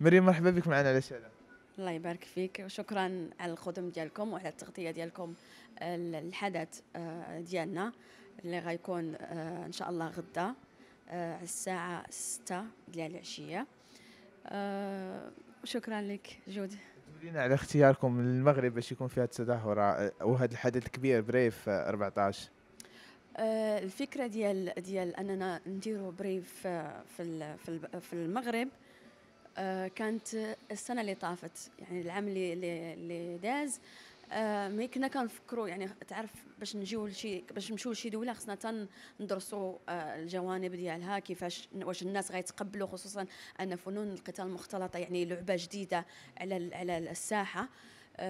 مريم مرحبا بك معنا على سلام الله يبارك فيك وشكرا على الخدم ديالكم وعلى التغطيه ديالكم الحدث آه، آه، ديالنا اللي غيكون آه، ان شاء الله غدا على الساعه 6 ديال العشيه شكرا لك جود تقولينا على اختياركم للمغرب باش يكون فيها التظاهره وهذا الحدث الكبير بريف 14 الفكره ديال ديال اننا نديروا بريف في في المغرب آه، كانت السنه اللي طافت يعني العام اللي اللي داز آه، مي كنا كنفكروا يعني تعرف باش نجيو لشي باش نمشيو لشي دوله خصنا تندرسوا آه، الجوانب ديالها كيفاش واش الناس غيتقبلوا خصوصا ان فنون القتال المختلطه يعني لعبه جديده على على الساحه و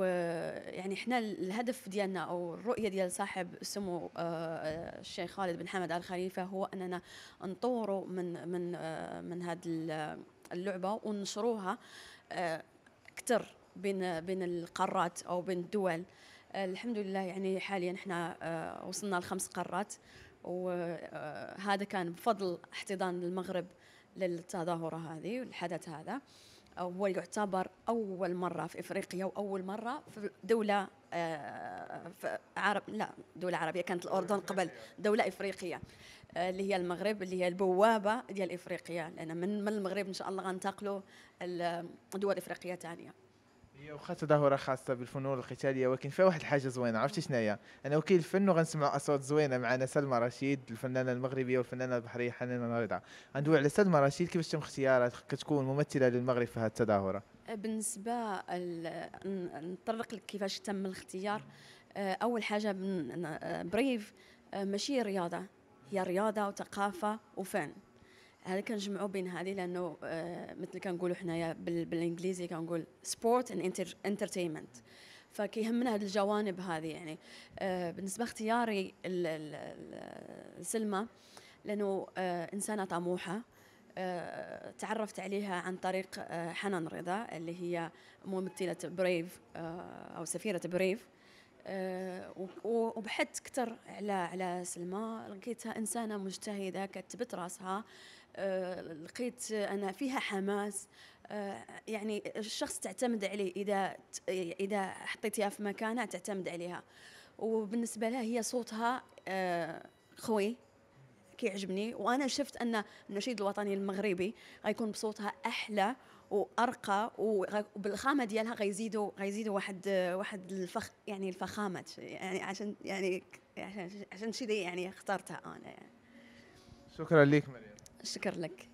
ويعني حنا الهدف ديالنا او الرؤيه ديال صاحب سمو الشيخ خالد بن حمد ال خليفه هو اننا نطوروا من من من هذا اللعبه ونشروها اكثر آه، بين بين القارات او بين الدول آه، الحمد لله يعني حاليا احنا آه، وصلنا لخمس قارات وهذا كان بفضل احتضان المغرب للتظاهره هذه والحدث هذا هو يعتبر اول مره في افريقيا واول مره في دوله في عرب لا دوله عربيه كانت الاردن قبل دوله افريقيه اللي هي المغرب اللي هي البوابه ديال افريقيا لان من من المغرب ان شاء الله غنتقلوا لدول افريقيه ثانيه هي واخا تظاهره خاصه بالفنون القتاليه ولكن فيها واحد الحاجه زوينه عرفتي شناهي انا وكيل الفن وغنسمعوا اصوات زوينه معنا سلمى رشيد الفنانه المغربيه والفنانه البحريه حنان رضا غندوي على سلمى رشيد كيفاش تم اختيارها كتكون ممثله للمغرب في هذه التظاهره بالنسبه نطرق لك كيفاش تم الاختيار اول حاجه بريف ماشي رياضه هي رياضه وثقافه وفن هذا كنجمعوا بين هذه لانه آه، مثل كنقولوا حنايا بالانجليزي كنقول سبورت اند انترتينمنت فكيهمنا هذه الجوانب هذه يعني آه، بالنسبه اختياري سلمى لانه آه، انسانه طموحه تعرفت عليها عن طريق حنان رضا اللي هي ممثله بريف او سفيره بريف آه، وبحثت كثر على على سلمى لقيتها انسانه مجتهده كتبت راسها آه، لقيت انا فيها حماس آه، يعني الشخص تعتمد عليه اذا اذا حطيتيها في مكانها تعتمد عليها وبالنسبه لها هي صوتها خوي كيعجبني وانا شفت ان النشيد الوطني المغربي غيكون بصوتها احلى وارقى وبالخامه ديالها غيزيدوا غيزيدوا واحد واحد الفخ يعني الفخامه يعني عشان يعني عشان عشان كذي يعني اخترتها انا يعني. شكرا لك مريم شكرا لك